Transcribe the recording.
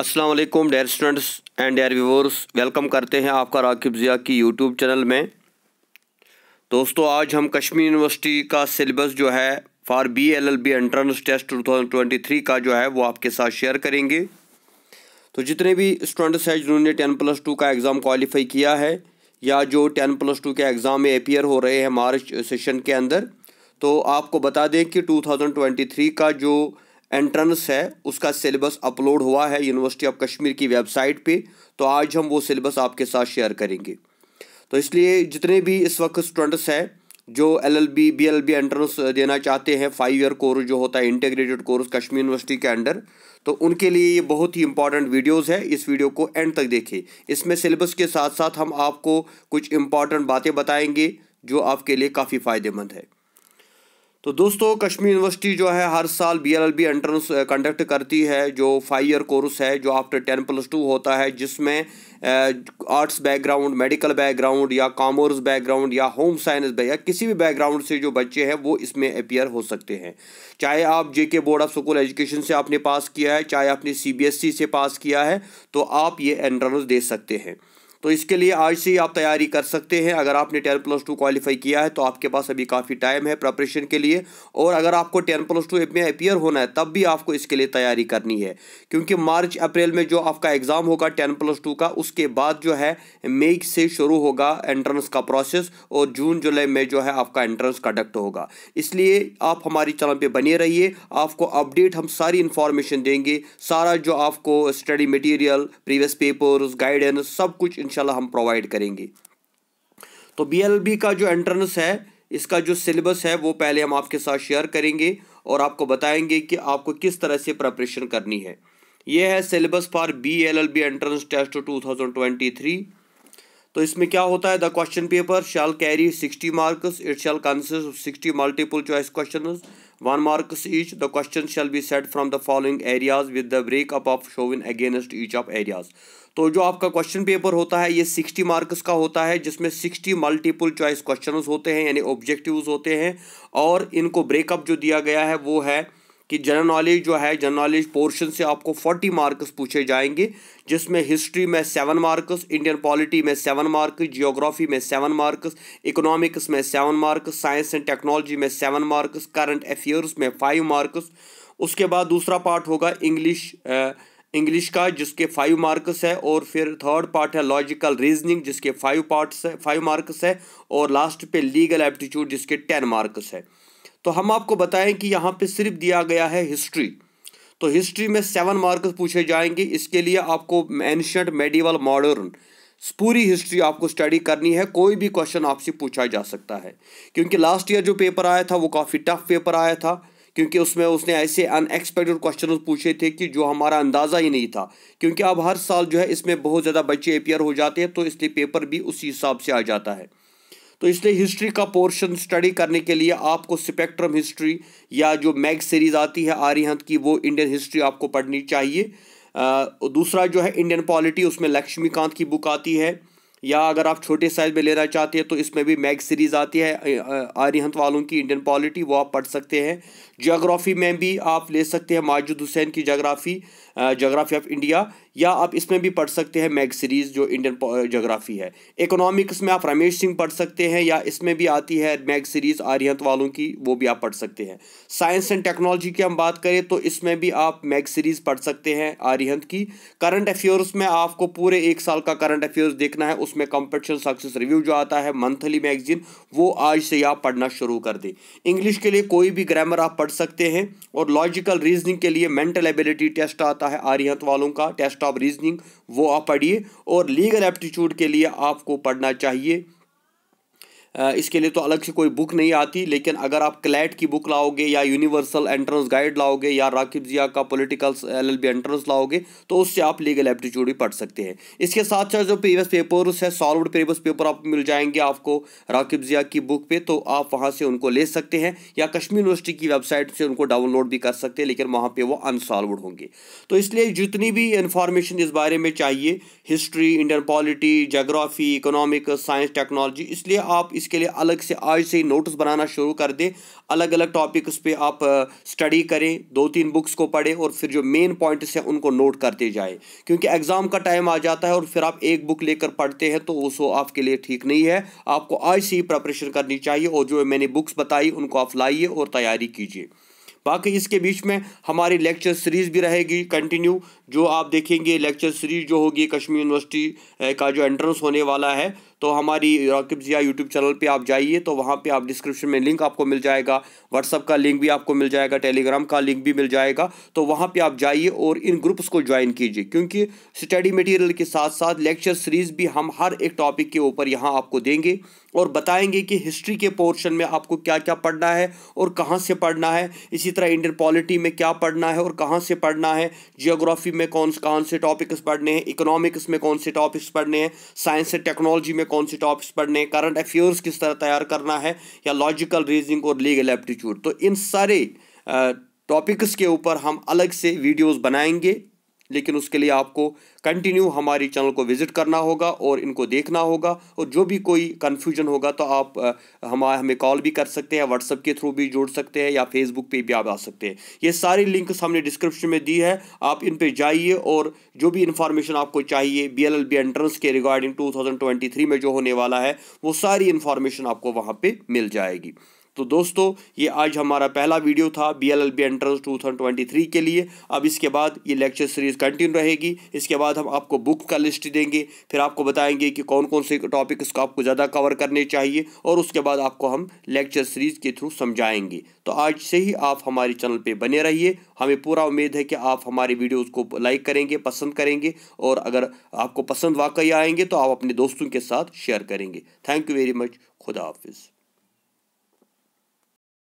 अस्सलाम वालेकुम dear students and dear viewers welcome करते हैं आपका राकिब ज़िया की यूट्यूब चैनल में दोस्तों आज हम कश्मीर यूनिवर्सिटी का सिलेबस जो है for B L L B entrance test 2023 का जो है वो आपके साथ शेयर करेंगे तो जितने भी स्टूडेंट्स हैं जिन्होंने टेन प्लस टू का एग्ज़ाम क्वालिफाई किया है या जो टेन प्लस टू के एग्ज़ाम में अपियर हो रहे हैं मार्च सेशन के अंदर तो आपको बता दें कि थ्री का जो एंट्रेंस है उसका सिलेबस अपलोड हुआ है यूनिवर्सिटी ऑफ कश्मीर की वेबसाइट पे तो आज हम वो सिलेबस आपके साथ शेयर करेंगे तो इसलिए जितने भी इस वक्त स्टूडेंट्स हैं जो L L B B L B entrance देना चाहते हैं फाइव ईयर कोर्स जो होता है इंटीग्रेटेड कोर्स कश्मीर यूनिवर्सिटी के अंडर तो उनके लिए ये बहुत ही इंपॉर्टेंट वीडियोज़ है इस वीडियो को एंड तक देखें इसमें सिलेबस के साथ साथ हम आपको कुछ इंपॉर्टेंट बातें बताएंगे जो आपके लिए काफ़ी फ़ायदेमंद है तो दोस्तों कश्मीर यूनिवर्सिटी जो है हर साल B L L B entrance conduct करती है जो फाइव ईयर कोर्स है जो आफ्टर टेन प्लस टू होता है जिसमें आर्ट्स बैकग्राउंड मेडिकल बैकग्राउंड या कॉमर्स बैकग्राउंड या होम साइंस या किसी भी बैकग्राउंड से जो बच्चे हैं वो इसमें अपियर हो सकते हैं चाहे आप जे के बोर्ड ऑफ स्कूल एजुकेशन से आपने पास किया है चाहे आपने सी बी एस सी से पास किया है तो आप ये एंट्रेंस दे सकते हैं तो इसके लिए आज से ही आप तैयारी कर सकते हैं अगर आपने टेन प्लस टू क्वालिफाई किया है तो आपके पास अभी काफ़ी टाइम है प्रपरेशन के लिए और अगर आपको टेन प्लस टू में अपियर होना है तब भी आपको इसके लिए तैयारी करनी है क्योंकि मार्च अप्रैल में जो आपका एग्ज़ाम होगा टेन प्लस टू का उसके बाद जो है मई से शुरू होगा एंट्रेंस का प्रोसेस और जून जुलाई में जो है आपका एंट्रेंस कंडक्ट होगा इसलिए आप हमारी चैनल पर बने रहिए आपको अपडेट हम सारी इन्फॉर्मेशन देंगे सारा जो आपको study material previous papers guidance सब कुछ इन हम प्रोवाइड करेंगे तो बी का जो एंट्रेंस है इसका जो सिलेबस है वो पहले हम आपके साथ शेयर करेंगे और आपको बताएंगे कि आपको किस तरह से प्रपरेशन करनी है ये है syllabus for B L L B entrance test two thousand twenty three तो इसमें क्या होता है the question paper shall carry sixty marks it shall consist of sixty multiple choice questions one marks each the question shall be set from the following areas with the break up of showing against each of areas तो जो आपका question paper होता है ये sixty marks का होता है जिसमें सिक्सटी मल्टीपल चॉइस क्वेश्चन होते हैं यानी ऑब्जेक्टिव होते हैं और इनको ब्रेकअप जो दिया गया है वो है कि जनरल नॉलेज जो है जनरल नॉलेज पोर्शन से आपको फोर्टी मार्क्स पूछे जाएंगे जिसमें हिस्ट्री में सेवन मार्क्स इंडियन पॉलिटी में सेवन मार्क्स जियोग्राफी में सेवन मार्क्स इकोनॉमिक्स में seven marks science and technology में सेवन मार्क्स करंट अफेयर्स में फाइव मार्क्स उसके बाद दूसरा पार्ट होगा इंग्लिश इंग्लिश का जिसके फाइव मार्क्स है और फिर थर्ड पार्ट है लॉजिकल रीजनिंग जिसके फाइव पार्ट्स है फाइव मार्क्स है और लास्ट पे लीगल एप्टीट्यूड जिसके टेन मार्क्स है तो हम आपको बताएं कि यहाँ पे सिर्फ दिया गया है हिस्ट्री तो हिस्ट्री में सेवन मार्क्स पूछे जाएंगे इसके लिए आपको एनशंट मेडिवल मॉडर्न पूरी हिस्ट्री आपको स्टडी करनी है कोई भी क्वेश्चन आपसे पूछा जा सकता है क्योंकि लास्ट ईयर जो पेपर आया था वो काफ़ी टफ पेपर आया था क्योंकि उसमें उसने ऐसे अनएक्सपेक्टेड क्वेश्चन पूछे थे कि जो हमारा अंदाज़ा ही नहीं था क्योंकि अब हर साल जो है इसमें बहुत ज़्यादा बच्चे अपेयर हो जाते हैं तो इसलिए पेपर भी उसी हिसाब से आ जाता है तो इसलिए हिस्ट्री का पोर्शन स्टडी करने के लिए आपको स्पेक्ट्रम हिस्ट्री या जो मैग सीरीज़ आती है आर्यहंत की वो इंडियन हिस्ट्री आपको पढ़नी चाहिए दूसरा जो है इंडियन पॉलिटी उसमें लक्ष्मीकांत की बुक आती है या अगर आप छोटे साइज में लेना चाहते हैं तो इसमें भी मैग सीरीज़ आती है आर्यहंत वालों की इंडियन पॉलिटी वो आप पढ़ सकते हैं जोग्राफ़ी में भी आप ले सकते हैं माजूद हुसैन की जोग्राफ़ी जोग्राफ़ी ऑफ इंडिया या आप इसमें भी पढ़ सकते हैं मैग सीरीज़ जो इंडियन जोग्राफी है इकोनॉमिक्स में आप रमेश सिंह पढ़ सकते हैं या इसमें भी आती है मैग सीरीज़ आर्यंत वालों की वो भी आप पढ़ सकते हैं साइंस एंड टेक्नोलॉजी की हम बात करें तो इसमें भी आप मैग सीरीज़ पढ़ सकते हैं आर्यंत की करंट अफेयर्स में आपको पूरे एक साल का करंट अफेयर्स देखना है उसमें कॉम्पिटिशन सक्सेस रिव्यू जो आता है मंथली मैगजीन वो आज से आप पढ़ना शुरू कर दें इंग्लिश के लिए कोई भी ग्रामर आप पढ़ सकते हैं और लॉजिकल रीजनिंग के लिए मेंटल एबिलिटी टेस्ट आता है आर्यंत वालों का टेस्ट ऑफ रीजनिंग वो आप पढ़िए और लीगल एप्टीट्यूड के लिए आपको पढ़ना चाहिए इसके लिए तो अलग से कोई बुक नहीं आती लेकिन अगर आप क्लैट की बुक लाओगे या यूनिवर्सल एंट्रेंस गाइड लाओगे या राकिब जिया का political L L B entrance लाओगे तो उससे आप लीगल एप्टीट्यूड भी पढ़ सकते हैं इसके साथ साथ जो प्रीवियस पेपर्स है सॉल्व प्रीवियस पेपर आप मिल जाएंगे आपको राकिब जिया की बुक पर तो आप वहाँ से उनको ले सकते हैं या कश्मीर यूनिवर्सिटी की वेबसाइट से उनको डाउनलोड भी कर सकते हैं लेकिन वहाँ पर वो अनसॉल्वड होंगे तो इसलिए जितनी भी इंफॉर्मेशन इस बारे में चाहिए history Indian polity geography economic science technology इसलिए आप इस इसके लिए अलग से आज से ही नोट्स बनाना शुरू कर दें अलग अलग टॉपिक उस पर आप स्टडी करें दो तीन बुक्स को पढ़ें और फिर जो मेन पॉइंट्स हैं उनको नोट करते जाए क्योंकि एग्ज़ाम का टाइम आ जाता है और फिर आप एक बुक लेकर पढ़ते हैं तो वो सो आपके लिए ठीक नहीं है आपको आज से ही प्रपरेशन करनी चाहिए और जो मैंने बुक्स बताई उनको आप लाइए और तैयारी कीजिए बाकी इसके बीच में हमारी लेक्चर सीरीज़ भी रहेगी कंटिन्यू जो आप देखेंगे लेक्चर सीरीज़ जो होगी कश्मीर यूनिवर्सिटी का जो एंट्रेंस होने वाला है तो हमारी राकिब जिया यूट्यूब चैनल पर आप जाइए तो वहाँ पर आप डिस्क्रिप्शन में लिंक आपको मिल जाएगा व्हाट्सअप का लिंक भी आपको मिल जाएगा टेलीग्राम का लिंक भी मिल जाएगा तो वहाँ पर आप जाइए और इन ग्रुप्स को ज्वाइन कीजिए क्योंकि स्टडी मटेरियल के साथ साथ लेक्चर सीरीज़ भी हम हर एक टॉपिक के ऊपर यहाँ आपको देंगे और बताएंगे कि हिस्ट्री के पोर्शन में आपको क्या क्या पढ़ना है और कहाँ से पढ़ना है इसी तरह इंडियन पॉलिटी में क्या पढ़ना है और कहाँ से पढ़ना है जियोग्राफी में कौन कौन से टॉपिक्स पढ़ने हैं इकोनॉमिक्स में कौन से टॉपिक्स पढ़ने हैं साइंस एंड टेक्नोलॉजी में कौन से टॉपिक्स पढ़ने हैं करंट अफेयर्स किस तरह तैयार करना है या लॉजिकल रीजनिंग और लीगल एप्टीट्यूड तो इन सारे टॉपिक्स के ऊपर हम अलग से वीडियोस बनाएंगे लेकिन उसके लिए आपको कंटिन्यू हमारी चैनल को विजिट करना होगा और इनको देखना होगा और जो भी कोई कन्फ्यूजन होगा तो आप हम हमें कॉल भी कर सकते हैं व्हाट्सअप के थ्रू भी जोड़ सकते हैं या फेसबुक पे भी आप आ सकते हैं ये सारी लिंक्स हमने डिस्क्रिप्शन में दी है आप इन पे जाइए और जो भी इन्फॉर्मेशन आपको चाहिए बी एल एंट्रेंस के रिगार्डिंग टू में जो होने वाला है वो सारी इन्फॉर्मेशन आपको वहाँ पर मिल जाएगी तो दोस्तों ये आज हमारा पहला वीडियो था B L L B entrance two thousand twenty three के लिए अब इसके बाद ये लेक्चर सीरीज़ कंटिन्यू रहेगी इसके बाद हम आपको बुक का लिस्ट देंगे फिर आपको बताएंगे कि कौन कौन से टॉपिक इसको आपको ज़्यादा कवर करने चाहिए और उसके बाद आपको हम लेक्चर सीरीज़ के थ्रू समझाएंगे तो आज से ही आप हमारे चैनल पर बने रहिए हमें पूरा उम्मीद है कि आप हमारे वीडियोज़ को लाइक करेंगे पसंद करेंगे और अगर आपको पसंद वाकई आएंगे तो आप अपने दोस्तों के साथ शेयर करेंगे थैंक यू वेरी मच खुदा हाफिज़